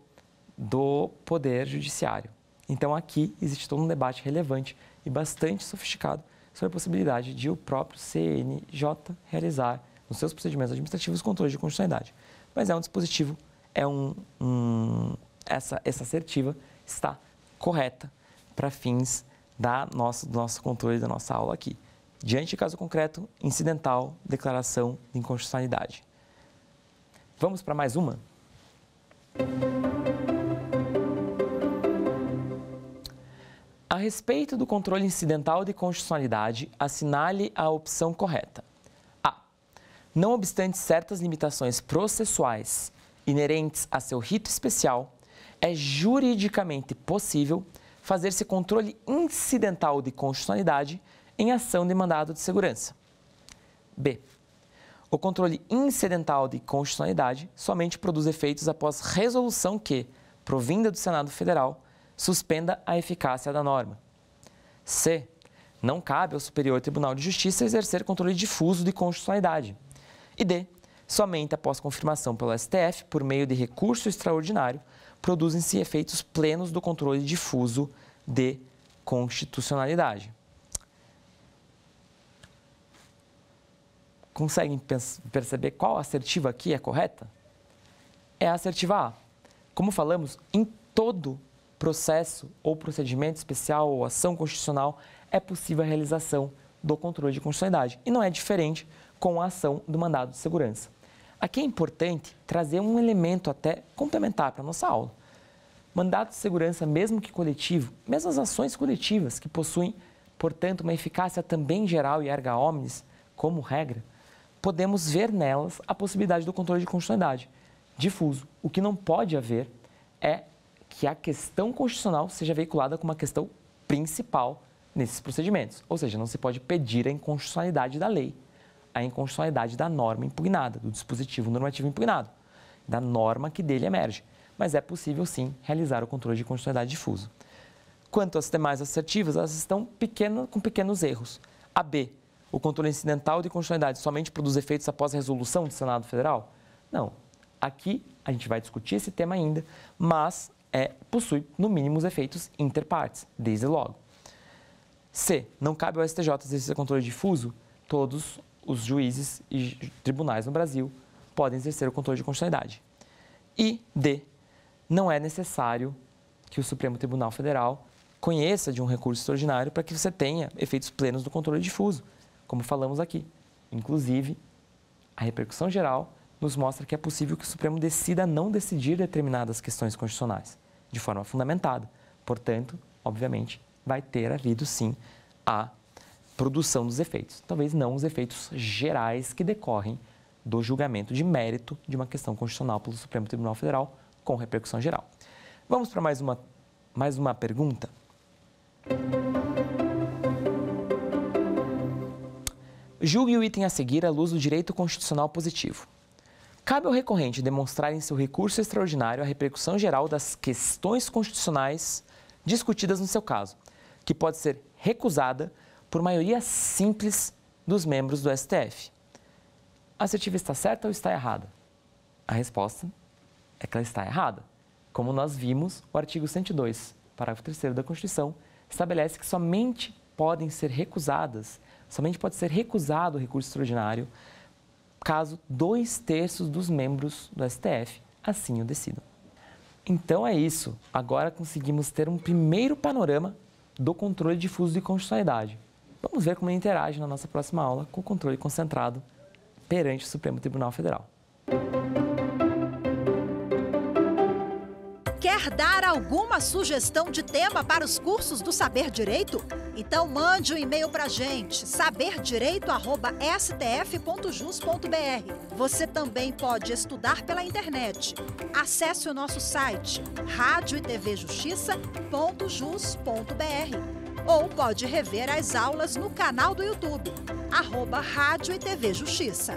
do Poder Judiciário. Então, aqui existe todo um debate relevante e bastante sofisticado sobre a possibilidade de o próprio CNJ realizar nos seus procedimentos administrativos controles de constitucionalidade. Mas é um dispositivo, é um, um essa, essa assertiva está correta para fins da nossa, do nosso controle da nossa aula aqui. Diante de caso concreto, incidental, declaração de inconstitucionalidade. Vamos para mais uma? A respeito do controle incidental de constitucionalidade, assinale a opção correta. A. Não obstante certas limitações processuais inerentes a seu rito especial, é juridicamente possível fazer-se controle incidental de constitucionalidade em ação de mandado de segurança. B. O controle incidental de constitucionalidade somente produz efeitos após resolução que, provinda do Senado Federal, suspenda a eficácia da norma. C. Não cabe ao Superior Tribunal de Justiça exercer controle difuso de constitucionalidade. E D. Somente após confirmação pelo STF, por meio de recurso extraordinário, produzem-se efeitos plenos do controle difuso de constitucionalidade. Conseguem perceber qual assertiva aqui é correta? É a assertiva A. Como falamos, em todo processo ou procedimento especial ou ação constitucional é possível a realização do controle de constitucionalidade. E não é diferente com a ação do mandado de segurança. Aqui é importante trazer um elemento até complementar para a nossa aula. Mandado de segurança, mesmo que coletivo, mesmo as ações coletivas que possuem, portanto, uma eficácia também geral e erga omnes, como regra, podemos ver nelas a possibilidade do controle de constitucionalidade difuso. O que não pode haver é que a questão constitucional seja veiculada como uma questão principal nesses procedimentos. Ou seja, não se pode pedir a inconstitucionalidade da lei, a inconstitucionalidade da norma impugnada, do dispositivo normativo impugnado, da norma que dele emerge. Mas é possível, sim, realizar o controle de constitucionalidade difuso. Quanto às demais assertivas, elas estão pequeno, com pequenos erros. A B o controle incidental de constitucionalidade somente produz efeitos após a resolução do Senado Federal? Não. Aqui a gente vai discutir esse tema ainda, mas é, possui, no mínimo, os efeitos interpartes, desde logo. C. Não cabe ao STJ exercer controle difuso? Todos os juízes e tribunais no Brasil podem exercer o controle de constitucionalidade. E D. Não é necessário que o Supremo Tribunal Federal conheça de um recurso extraordinário para que você tenha efeitos plenos do controle difuso como falamos aqui. Inclusive, a repercussão geral nos mostra que é possível que o Supremo decida não decidir determinadas questões constitucionais de forma fundamentada. Portanto, obviamente, vai ter havido sim a produção dos efeitos. Talvez não os efeitos gerais que decorrem do julgamento de mérito de uma questão constitucional pelo Supremo Tribunal Federal com repercussão geral. Vamos para mais uma, mais uma pergunta. Julgue o item a seguir à luz do direito constitucional positivo. Cabe ao recorrente demonstrar em seu recurso extraordinário a repercussão geral das questões constitucionais discutidas no seu caso, que pode ser recusada por maioria simples dos membros do STF. A assertiva está certa ou está errada? A resposta é que ela está errada. Como nós vimos, o artigo 102, parágrafo 3 da Constituição, estabelece que somente podem ser recusadas somente pode ser recusado o recurso extraordinário caso dois terços dos membros do STF assim o decidam. Então é isso. Agora conseguimos ter um primeiro panorama do controle difuso de constitucionalidade. Vamos ver como ele interage na nossa próxima aula com o controle concentrado perante o Supremo Tribunal Federal.
Quer dar alguma sugestão de tema para os cursos do Saber Direito? Então mande um e-mail para gente, saberdireito@stf.jus.br. Você também pode estudar pela internet. Acesse o nosso site radioetvjustiça.jus.br ou pode rever as aulas no canal do YouTube, arroba Rádio e TV Justiça.